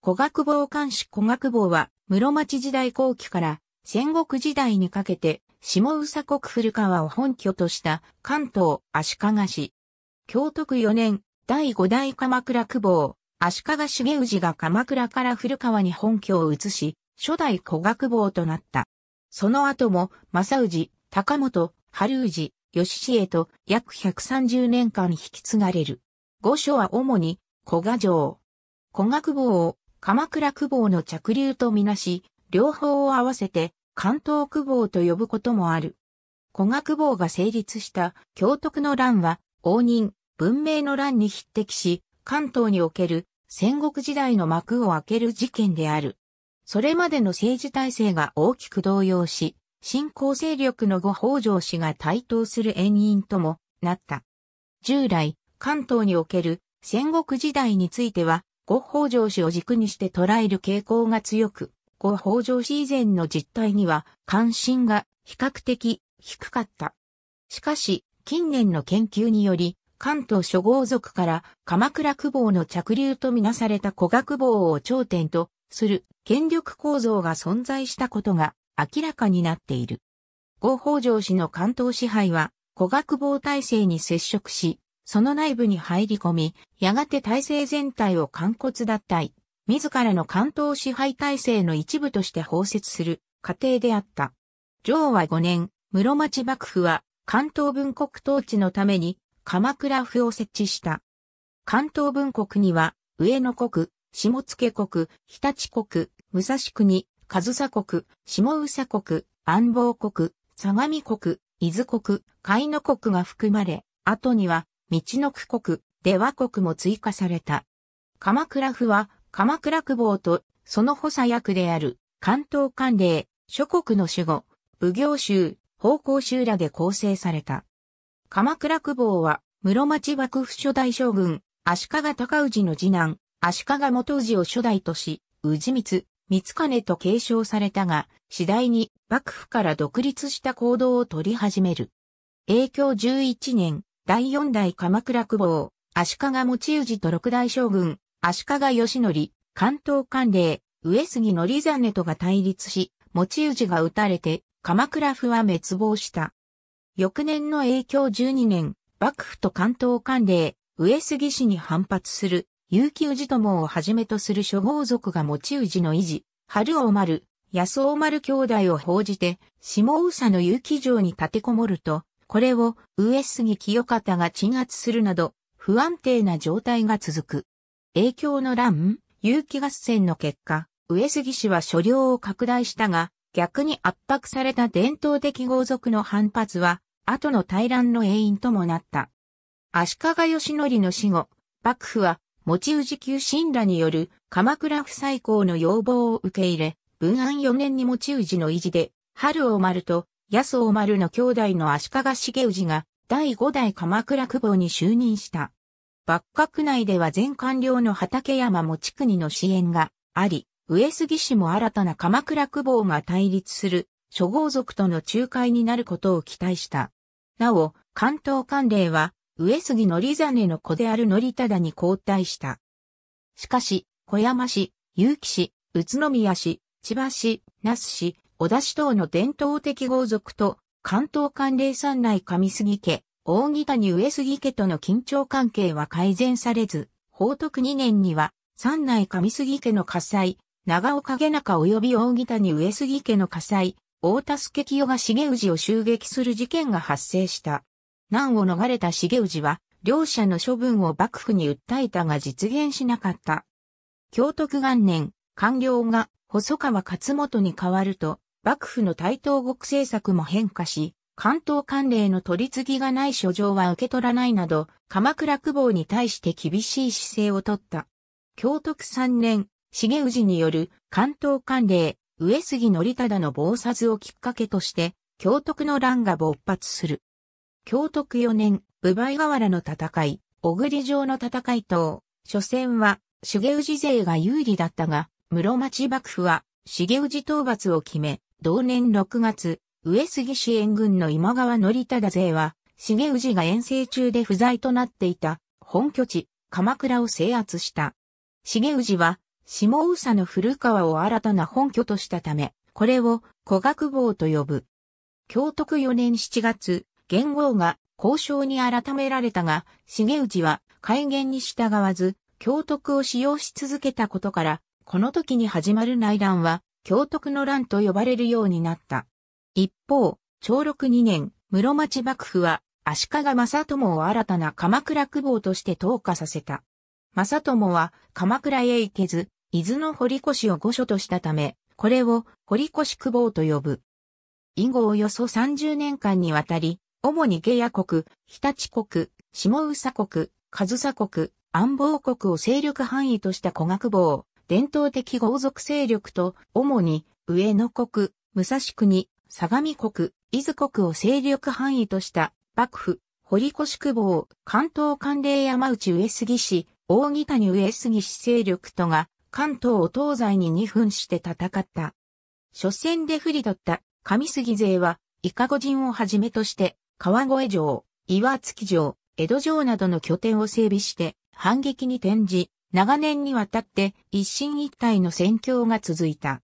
古学坊監視古学坊は、室町時代後期から戦国時代にかけて、下宇佐国古川を本拠とした関東足利市。京都区4年、第5代鎌倉久保、足利重氏が鎌倉から古川に本拠を移し、初代古学坊となった。その後も、正氏、高本、春氏、吉へと約130年間引き継がれる。御所は主に、古賀城。古学坊を鎌倉久保の着流とみなし、両方を合わせて関東久保と呼ぶこともある。古賀久保が成立した京徳の乱は、応仁、文明の乱に匹敵し、関東における戦国時代の幕を開ける事件である。それまでの政治体制が大きく動揺し、新興勢力の後北条氏が台頭する縁因ともなった。従来、関東における戦国時代については、呉北条氏を軸にして捉える傾向が強く、呉北条氏以前の実態には関心が比較的低かった。しかし、近年の研究により、関東諸豪族から鎌倉久保の着流とみなされた古学坊を頂点とする権力構造が存在したことが明らかになっている。合法上氏の関東支配は古学坊体制に接触し、その内部に入り込み、やがて体制全体を完骨脱退、自らの関東支配体制の一部として包摂する過程であった。上和5年、室町幕府は関東文国統治のために鎌倉府を設置した。関東文国には上野国、下野国、日立国、武蔵国、上総国、下宇佐国、安房国、相模国、伊豆国、海野国が含まれ、後には道の区国、出は、国も追加された。鎌倉府は、鎌倉区房と、その補佐役である、関東官令、諸国の守護、武行州、奉公州らで構成された。鎌倉区房は、室町幕府初代将軍、足利尊氏の次男、足利元氏を初代とし、氏光、光金と継承されたが、次第に幕府から独立した行動を取り始める。影響11年、第四代鎌倉久保、足利持氏と六代将軍、足利義則、関東官令、上杉則真とが対立し、持氏が撃たれて、鎌倉府は滅亡した。翌年の影響12年、幕府と関東官令、上杉氏に反発する、結城氏友をはじめとする諸豪族が持氏の維持、春尾丸、安尾丸兄弟を報じて、下宇佐の結城城に立てこもると、これを上杉清方が鎮圧するなど、不安定な状態が続く。影響の乱、有機合戦の結果、上杉氏は所領を拡大したが、逆に圧迫された伝統的豪族の反発は、後の大乱の原因ともなった。足利義則の死後、幕府は、持ち氏旧信らによる鎌倉不妻興の要望を受け入れ、文安4年に持ち氏の維持で、春を丸と安尾丸の兄弟の足利茂氏が第5代鎌倉久保に就任した。幕閣内では全官僚の畠山持国の支援があり、上杉氏も新たな鎌倉久保が対立する諸豪族との仲介になることを期待した。なお、関東官令は上杉則真の子である則忠に交代した。しかし、小山氏、結城氏、宇都宮氏、千葉市、那須市、小田市等の伝統的豪族と、関東関連山内上杉家、大木谷上杉家との緊張関係は改善されず、宝徳2年には、山内上杉家の火災、長岡家中及び大木谷上杉家の火災、大田助清が重氏を襲撃する事件が発生した。難を逃れた重氏は、両者の処分を幕府に訴えたが実現しなかった。京徳元年、官僚が細川勝元に代わると、幕府の対東国政策も変化し、関東関連の取り次ぎがない書状は受け取らないなど、鎌倉久保に対して厳しい姿勢をとった。京徳三年、重氏による関東関連、上杉則忠の暴殺をきっかけとして、京徳の乱が勃発する。京徳4年、武倍河原の戦い、小栗城の戦い等、初戦は、重氏勢が有利だったが、室町幕府は、重氏討伐を決め、同年6月、上杉支援軍の今川則忠勢は、重氏が遠征中で不在となっていた、本拠地、鎌倉を制圧した。重氏は、下宇佐の古川を新たな本拠としたため、これを古学坊と呼ぶ。京徳4年7月、元号が交渉に改められたが、重氏は改元に従わず、京徳を使用し続けたことから、この時に始まる内乱は、京徳の乱と呼ばれるようになった。一方、長禄2年、室町幕府は足利正友を新たな鎌倉久保として投下させた。正友は鎌倉へ行けず、伊豆の堀越を御所としたため、これを堀越久保と呼ぶ。以後およそ30年間にわたり、主に下野国、日立国、下宇佐国、上総国、安房国を勢力範囲とした小学坊、伝統的豪族勢力と、主に、上野国、武蔵国、相模国、伊豆国を勢力範囲とした、幕府、堀越久保、関東関連山内上杉氏、大木谷上杉氏勢力とが、関東を東西に2分して戦った。初戦で不利だった上杉勢は、伊香護陣をはじめとして、川越城、岩月城、江戸城などの拠点を整備して、反撃に転じ、長年にわたって一進一退の戦況が続いた。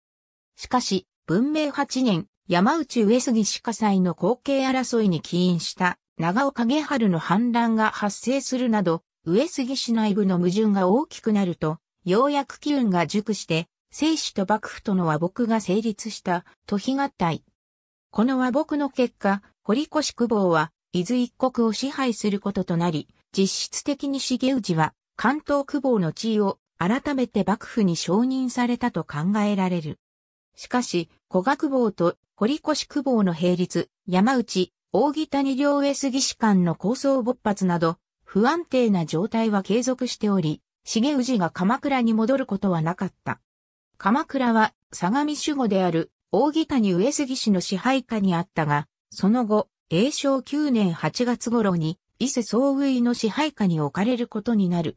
しかし、文明8年、山内上杉氏火災の後継争いに起因した長尾影春の反乱が発生するなど、上杉氏内部の矛盾が大きくなると、ようやく機運が熟して、生死と幕府との和睦が成立した、と比合体。この和睦の結果、堀越公保は、伊豆一国を支配することとなり、実質的に重氏は、関東久保の地位を改めて幕府に承認されたと考えられる。しかし、古賀久保と堀越久保の並立、山内、大木谷両上杉士官の構想勃発など、不安定な状態は継続しており、重氏が鎌倉に戻ることはなかった。鎌倉は相模守護である大木谷上杉氏の支配下にあったが、その後、永正9年8月頃に伊勢総運の支配下に置かれることになる。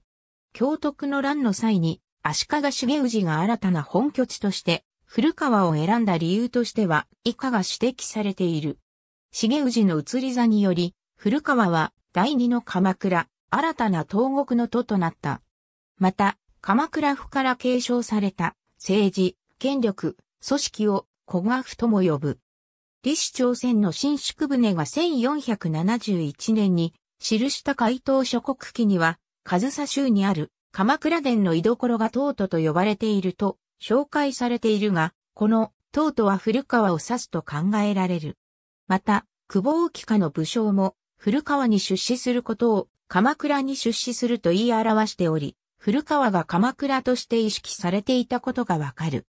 京徳の乱の際に、足利重氏が新たな本拠地として、古川を選んだ理由としては、以下が指摘されている。重氏の移り座により、古川は第二の鎌倉、新たな東国の都となった。また、鎌倉府から継承された政治、権力、組織を古賀府とも呼ぶ。李氏朝鮮の新宿船が1471年に記した回答諸国記には、上総州にある鎌倉殿の居所が東都と呼ばれていると紹介されているが、この東都は古川を指すと考えられる。また、久保沖家の武将も古川に出資することを鎌倉に出資すると言い表しており、古川が鎌倉として意識されていたことがわかる。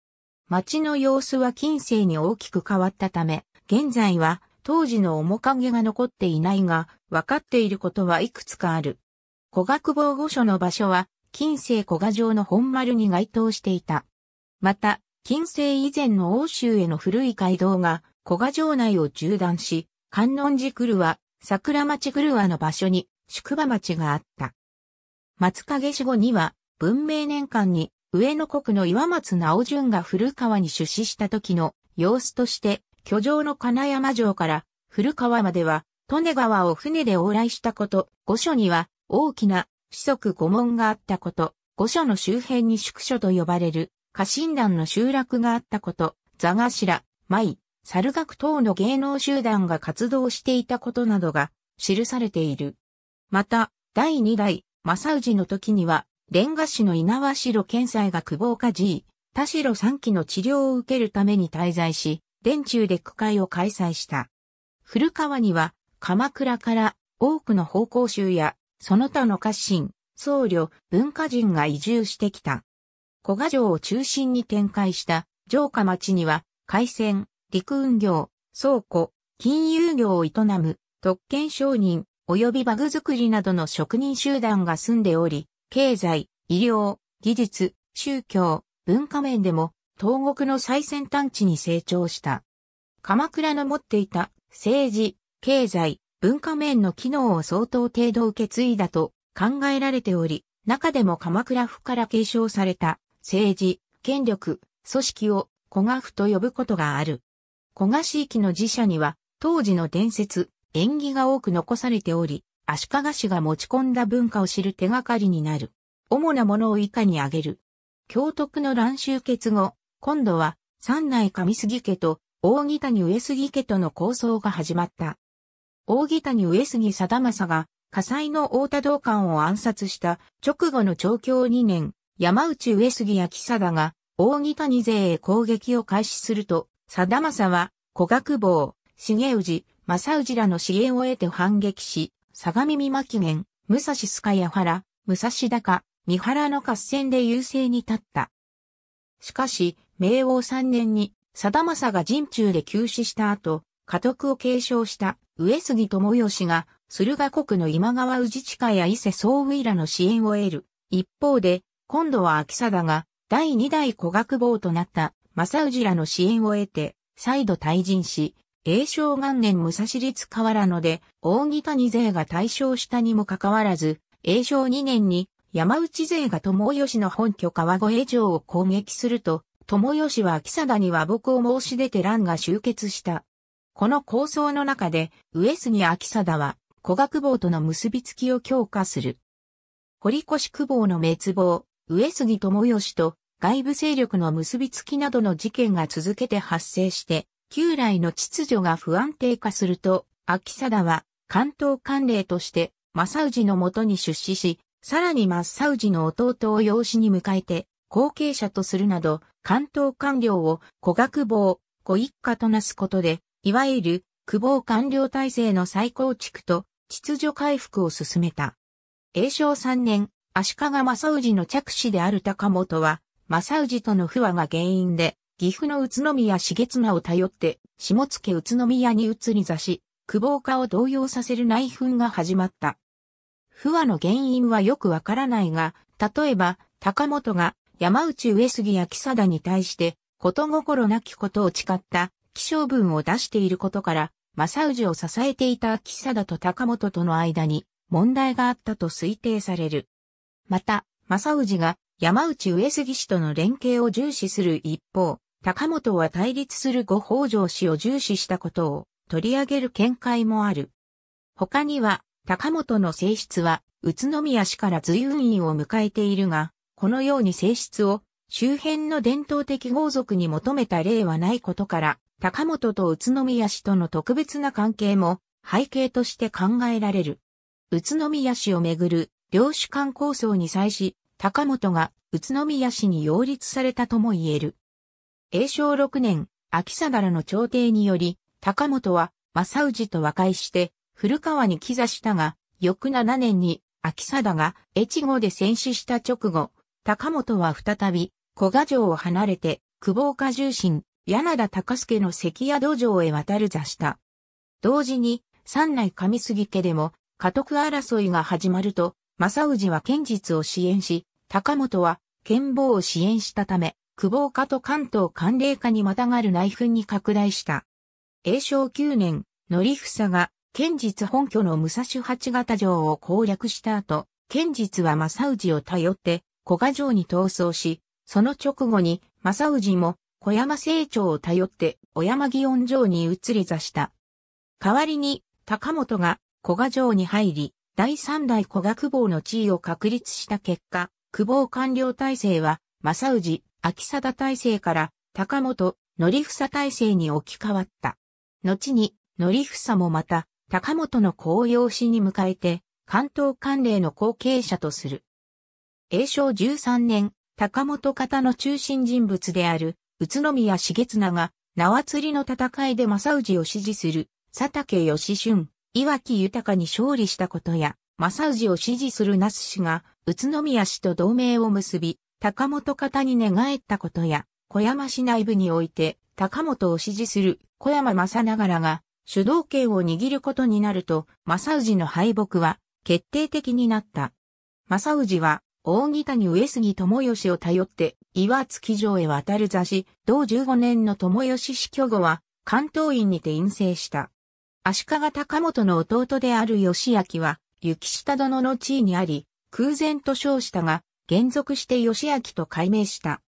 町の様子は近世に大きく変わったため、現在は当時の面影が残っていないが、分かっていることはいくつかある。古学防護所の場所は、近世古賀城の本丸に該当していた。また、近世以前の欧州への古い街道が古賀城内を縦断し、観音寺狂和、桜町狂和の場所に宿場町があった。松影死後には、文明年間に上野国の岩松直淳が古川に出資した時の様子として、居城の金山城から古川までは、利根川を船で往来したこと、御所には、大きな四足御門があったこと、御所の周辺に宿所と呼ばれる家臣団の集落があったこと、座頭、舞、猿楽等の芸能集団が活動していたことなどが記されている。また、第二代、正氏の時には、蓮華市の稲葉城県斎が久保家寺田代三期の治療を受けるために滞在し、殿中で区会を開催した。古川には、鎌倉から多くの奉公衆やその他の家臣、僧侶、文化人が移住してきた。古賀城を中心に展開した城下町には、海鮮、陸運業、倉庫、金融業を営む特権商人及びバグ作りなどの職人集団が住んでおり、経済、医療、技術、宗教、文化面でも東国の最先端地に成長した。鎌倉の持っていた政治、経済、文化面の機能を相当程度受け継いだと考えられており、中でも鎌倉府から継承された政治、権力、組織を古賀府と呼ぶことがある。古賀市域の寺社には当時の伝説、縁起が多く残されており、足利氏が持ち込んだ文化を知る手がかりになる。主なものを以下に挙げる。京徳の乱集結後、今度は三内上杉家と大木谷上杉家との構想が始まった。大木谷上杉貞政が火災の太田道館を暗殺した直後の調教2年、山内上杉や木貞が大木谷勢へ攻撃を開始すると、貞政は古学坊、重氏、正氏らの支援を得て反撃し、相模美巻源、武蔵須賀谷原、武蔵高、三原の合戦で優勢に立った。しかし、明王3年に、貞政が陣中で急死した後、家督を継承した上杉智義が、駿河国の今川氏近や伊勢総武井らの支援を得る。一方で、今度は秋貞が、第二代古学坊となった、正氏らの支援を得て、再度退陣し、永正元年武蔵立河原ので、扇谷勢が大勝したにもかかわらず、永正二年に、山内勢が智義の本拠川越城を攻撃すると、友義は秋貞には僕を申し出て乱が終結した。この構想の中で、上杉秋貞は、古学坊との結びつきを強化する。堀越久保の滅亡、上杉智義と外部勢力の結びつきなどの事件が続けて発生して、旧来の秩序が不安定化すると、秋貞は関東官令として正氏のもとに出資し、さらに正氏の弟を養子に迎えて、後継者とするなど、関東官僚を古学坊、ご一家となすことで、いわゆる、久保官僚体制の再構築と、秩序回復を進めた。永正三年、足利正氏の着手である高本は、正氏との不和が原因で、岐阜の宇都宮重綱を頼って、下野宇都宮に移り座し、久保家を動揺させる内紛が始まった。不和の原因はよくわからないが、例えば、高本が山内上杉や木貞に対して、こと心なきことを誓った気象文を出していることから、正氏を支えていた秋貞と高本との間に問題があったと推定される。また、正氏が山内上杉氏との連携を重視する一方、高本は対立する五北条氏を重視したことを取り上げる見解もある。他には、高本の性質は、宇都宮氏から随分院を迎えているが、このように性質を周辺の伝統的豪族に求めた例はないことから、高本と宇都宮市との特別な関係も背景として考えられる。宇都宮市をめぐる領主間構想に際し、高本が宇都宮市に擁立されたとも言える。永正6年、秋定の朝廷により、高本は正氏と和解して古川に帰座したが、翌7年に秋貞が越後で戦死した直後、高本は再び古賀城を離れて、久保岡重臣、柳田隆助の関屋土壌へ渡る座した。同時に、三内上杉家でも、家督争いが始まると、正氏は剣術を支援し、高本は剣謀を支援したため、久保家と関東関連家にまたがる内紛に拡大した。永正九年、則房が、剣術本拠の武蔵八方城を攻略した後、剣術は正氏を頼って、古賀城に逃走し、その直後に正氏も小山成長を頼って小山祇園城に移り座した。代わりに、高本が古賀城に入り、第三代古賀久保の地位を確立した結果、久保官僚体制は、正氏、秋貞体制から、高本、則房体制に置き換わった。後に、則房もまた、高本の公養子に迎えて、関東官令の後継者とする。永正13年、高本方の中心人物である、宇都宮重綱が縄釣りの戦いで正氏を支持する佐竹義春、岩木豊に勝利したことや、正氏を支持する那須氏が宇都宮氏と同盟を結び、高本方に寝返ったことや、小山市内部において高本を支持する小山正長が主導権を握ることになると、正氏の敗北は決定的になった。正氏は大谷上杉智義を頼って、岩月城へ渡る座し、同15年の智義死去後は、関東院にて院性した。足利高本の弟である義明は、雪下殿の地位にあり、空前と称したが、現続して義明と改名した。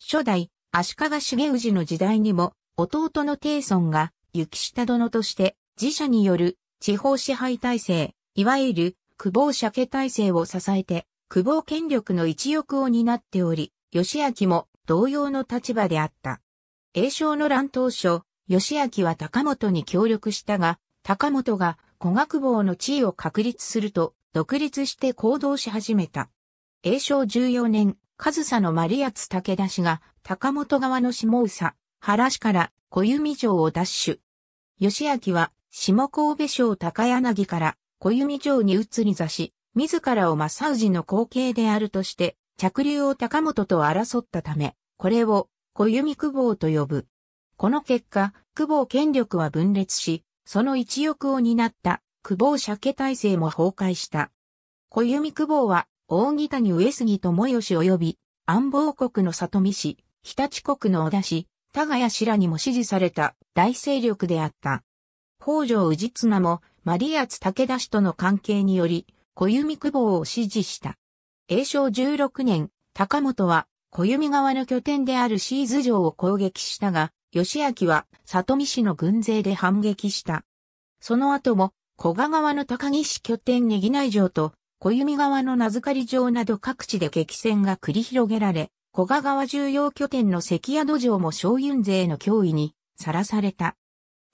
初代、足利重氏の時代にも、弟の帝尊が、雪下殿として、自社による地方支配体制、いわゆる、久保社家体制を支えて、久保権力の一翼を担っており、義明も同様の立場であった。栄翔の乱当初、義明は高本に協力したが、高本が古学坊の地位を確立すると、独立して行動し始めた。栄翔14年、上総の丸八武田氏が、高本側の下宇佐、原氏から小弓城を奪取。義明は、下神戸省高柳から小弓城に移り座し、自らをマッサージの後継であるとして、着流を高本と争ったため、これを小弓久保と呼ぶ。この結果、久保権力は分裂し、その一翼を担った久保鮭体制も崩壊した。小弓久保は、大木谷上杉智義及び、安房国の里見氏、日立国の小田氏、田谷氏らにも支持された大勢力であった。北条氏綱も、マリアツ武田氏との関係により、小弓久保を支持した。永正16年、高本は小弓側の拠点であるシーズ城を攻撃したが、吉明は里見氏の軍勢で反撃した。その後も、小賀側の高木氏拠点ねぎ内城と、小弓側の名塚かり城など各地で激戦が繰り広げられ、小賀川重要拠点の関宿城も小雲勢の脅威にさらされた。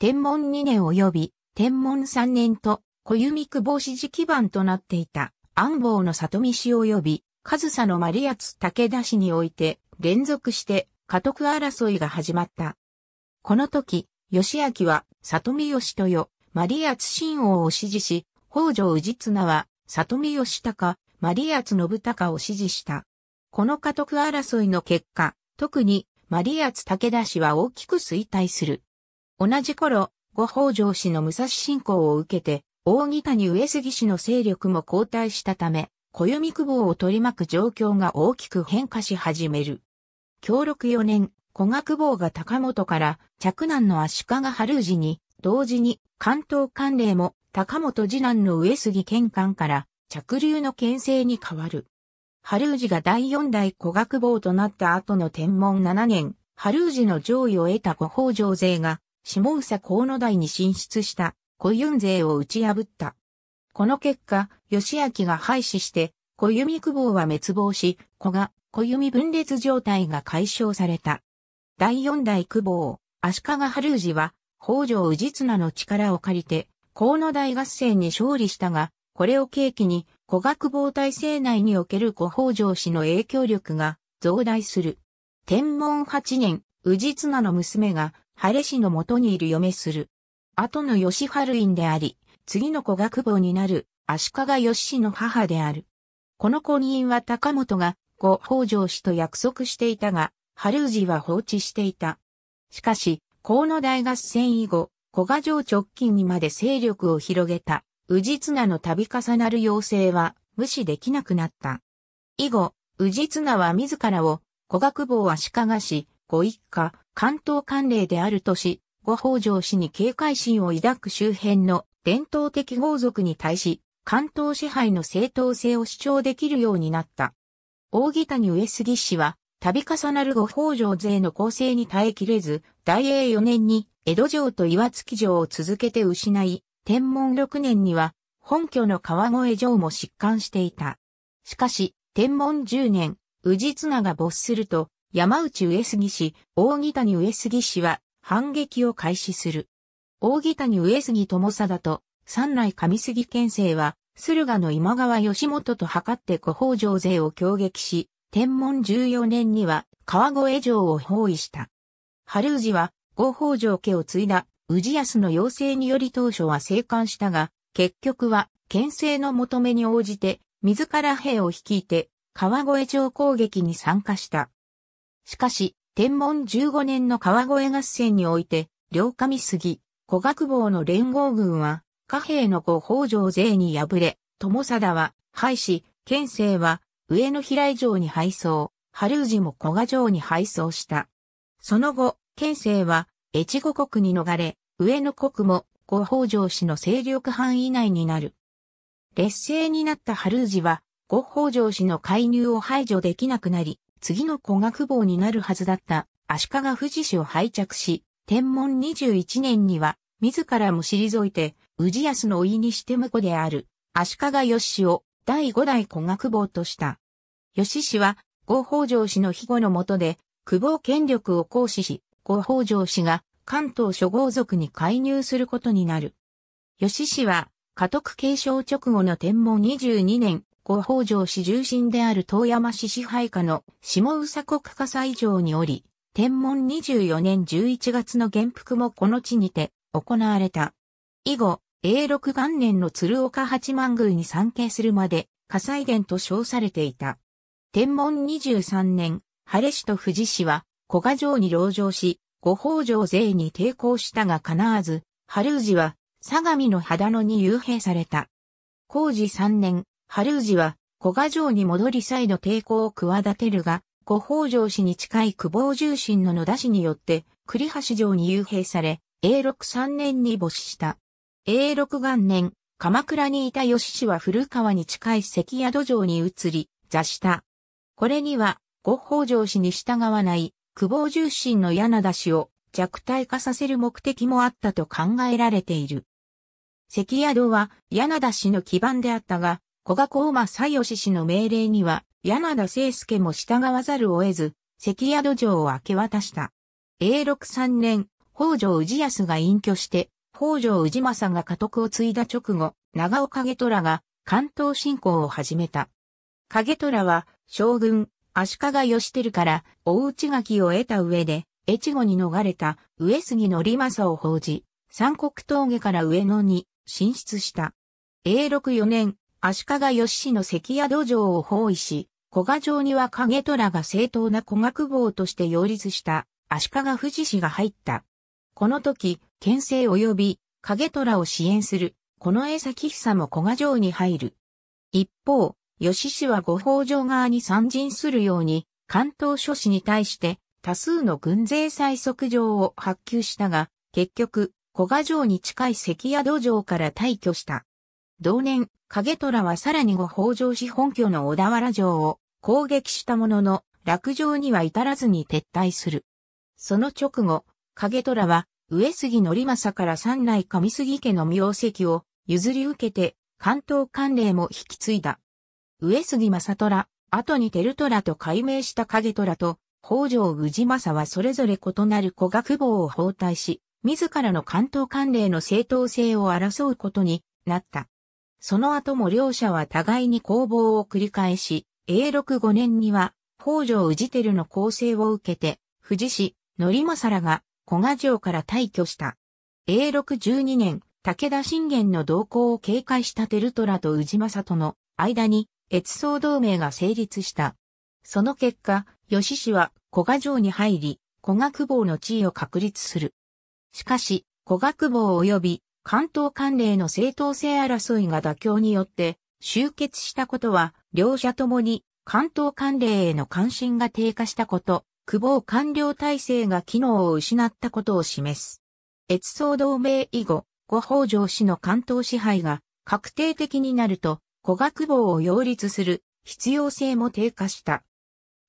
天文2年及び、天文3年と小弓久保支持基盤となっていた安房の里見氏及び、上総の丸八武田氏において、連続して家督争いが始まった。この時、義明は里見義豊、丸八新王を支持し、北条氏綱は里見義高、丸八信高を支持した。この家督争いの結果、特に丸八武田氏は大きく衰退する。同じ頃、ご北条氏の武蔵信仰を受けて、大木谷上杉氏の勢力も後退したため、小弓久保を取り巻く状況が大きく変化し始める。協力4年、小学坊が高本から着難の足利春氏に、同時に関東関連も高本次男の上杉玄関から着流の牽制に変わる。春氏が第四代小学坊となった後の天文7年、春氏の上位を得た五宝城勢が下総河野台に進出した小雲勢を打ち破った。この結果、義明が廃止して、小弓久保は滅亡し、子が小弓分裂状態が解消された。第四代久保、足利春氏は、北条氏綱の力を借りて、河野大合戦に勝利したが、これを契機に、古学防体制内における古北条氏の影響力が増大する。天文八年、氏綱の娘が、晴れ氏の元にいる嫁する。後の吉春院であり、次の子が久保になる、足利義氏の母である。この婚姻は高本が、後北条氏と約束していたが、春氏は放置していた。しかし、河野大合戦以後、古賀城直近にまで勢力を広げた、宇治綱の度重なる要請は、無視できなくなった。以後、宇治綱は自らを、小賀久保足利氏、ご一家、関東官令であるとし、後北条氏に警戒心を抱く周辺の伝統的豪族に対し、関東支配の正当性を主張できるようになった。扇谷上杉氏は、度重なる後北条勢の構成に耐えきれず、大英4年に江戸城と岩月城を続けて失い、天文6年には本拠の川越城も疾患していた。しかし、天文10年、宇治綱が没すると、山内上杉氏、大木谷上杉氏は反撃を開始する。大木谷上杉友貞と三内上杉県政は、駿河の今川義元と測って五北条勢を攻撃し、天文14年には川越城を包囲した。春氏は五北条家を継いだ宇治康の要請により当初は生還したが、結局は県政の求めに応じて、自ら兵を率いて川越城攻撃に参加した。しかし、天文15年の川越合戦において、両上杉、小学坊の連合軍は、貨幣の五北条勢に敗れ、友貞は敗し、県政は上野平井城に敗走、春氏も小賀城に敗走した。その後、県政は越後国に逃れ、上野国も五北条氏の勢力範囲内になる。劣勢になった春氏は、五北条氏の介入を排除できなくなり、次の古学坊になるはずだった足利富士氏を拝着し、天文21年には、自らも退いて、宇治康の甥にして婿である、足利義氏を第五代古学坊とした。義氏は、ご北条氏の庇護の下で、久保権力を行使し、ご北条氏が関東諸豪族に介入することになる。義氏は、家督継承直後の天文22年、後北条氏重臣である遠山氏支配下の下宇佐国火災城におり、天文24年11月の元服もこの地にて行われた。以後、永禄元年の鶴岡八幡宮に参詣するまで、火災殿と称されていた。天文23年、晴れ氏と富士氏は、古賀城に籠城し、五宝城勢に抵抗したが叶わず、春氏は、相模の秦野に幽閉された。工事3年、春氏は、古賀城に戻り再度抵抗を企てるが、五北条氏に近い久保重臣の野田氏によって、栗橋城に幽閉され、永禄3年に没した。永禄元年、鎌倉にいた吉氏は古川に近い関宿城に移り、座した。これには、五北条氏に従わない、久保重臣の柳田氏を弱体化させる目的もあったと考えられている。関宿は柳田氏の基盤であったが、小賀光馬西義氏の命令には、柳田聖介も従わざるを得ず、関宿城を明け渡した。永禄三年、北条氏康が隠居して、北条氏政が家督を継いだ直後、長尾影虎が関東侵攻を始めた。影虎は、将軍、足利義輝から大内垣を得た上で、越後に逃れた上杉の利政を報じ、三国峠から上野に進出した。永禄4年、足利義氏の関屋土壌を包囲し、古賀城には影虎が正当な古学坊として擁立した足利富士氏が入った。この時、県政及び影虎を支援する、この江崎久も古賀城に入る。一方、吉氏は五宝城側に参陣するように、関東諸市に対して多数の軍勢最速状を発給したが、結局、古賀城に近い関屋土城から退去した。同年、影虎はさらに後北条氏本拠の小田原城を攻撃したものの、落城には至らずに撤退する。その直後、影虎は、上杉則政から三内上杉家の名跡を譲り受けて、関東関令も引き継いだ。上杉正虎、後に照虎と改名した影虎と、北条氏政はそれぞれ異なる古学坊を包帯し、自らの関東関令の正当性を争うことになった。その後も両者は互いに攻防を繰り返し、永禄5年には、北条氏輝の構成を受けて、富士市、則政が、古賀城から退去した。永禄12年、武田信玄の動向を警戒した照虎と氏政との間に、越僧同盟が成立した。その結果、吉氏は古賀城に入り、古賀久保の地位を確立する。しかし、古賀久保及び関東関連の正当性争いが妥協によって終結したことは、両者ともに関東関連への関心が低下したこと、久保官僚体制が機能を失ったことを示す。越総同盟以後、五北条氏の関東支配が確定的になると、古学坊を擁立する必要性も低下した。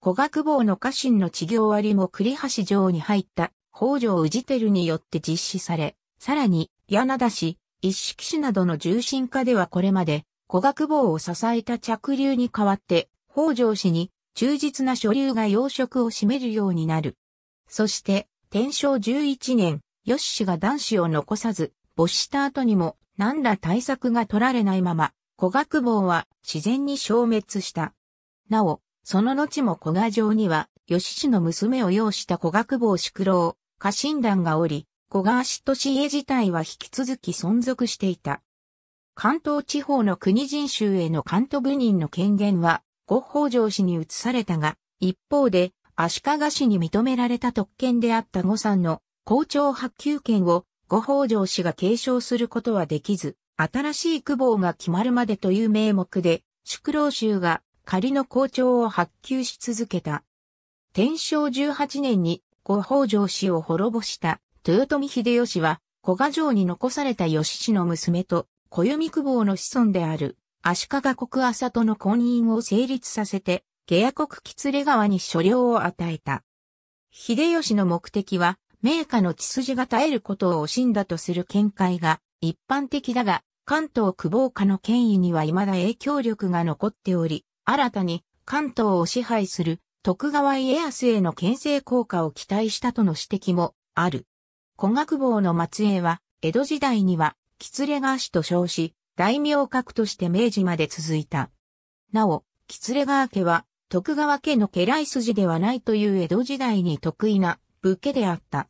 古学坊の家臣の治業割も栗橋城に入った北条氏照によって実施され、さらに柳田氏、一色氏などの重心化ではこれまで、古学坊を支えた着流に代わって、北条氏に忠実な所流が養殖を占めるようになる。そして、天正11年、吉氏が男子を残さず、没した後にも、何ら対策が取られないまま、古学坊は自然に消滅した。なお、その後も古賀城には、吉氏の娘を要した古学坊宿老、家臣団がおり、小川氏と市営自体は引き続き存続していた。関東地方の国人衆への関東部人の権限は、五北条氏に移されたが、一方で、足利氏に認められた特権であった五山の校長発給権を五北条氏が継承することはできず、新しい区房が決まるまでという名目で、宿老州が仮の校長を発給し続けた。天正18年に五北条氏を滅ぼした豊臣秀吉は、古賀城に残された義氏の娘と、小弓久保の子孫である、足利国浅との婚姻を成立させて、下野国吉連川に所領を与えた。秀吉の目的は、名家の血筋が絶えることを惜しんだとする見解が一般的だが、関東久保家の権威には未だ影響力が残っており、新たに関東を支配する徳川家康への牽制効果を期待したとの指摘もある。古学坊の末裔は、江戸時代には、キレガ川氏と称し、大名格として明治まで続いた。なお、キレガ川家は、徳川家の家来筋ではないという江戸時代に得意な武家であった。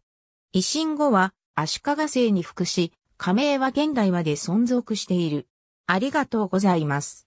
維新後は、足利姓に服し、加盟は現代まで存続している。ありがとうございます。